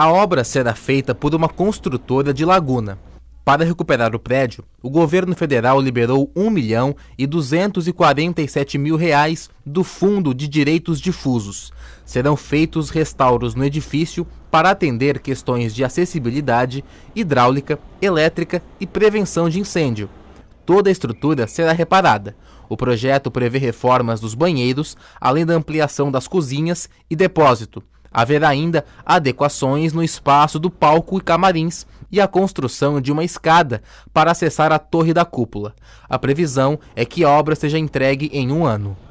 A obra será feita por uma construtora de Laguna. Para recuperar o prédio, o governo federal liberou um milhão e 247 mil reais do Fundo de Direitos Difusos. Serão feitos restauros no edifício para atender questões de acessibilidade, hidráulica, elétrica e prevenção de incêndio. Toda a estrutura será reparada. O projeto prevê reformas dos banheiros, além da ampliação das cozinhas e depósito. Haverá ainda adequações no espaço do palco e camarins e a construção de uma escada para acessar a Torre da Cúpula. A previsão é que a obra seja entregue em um ano.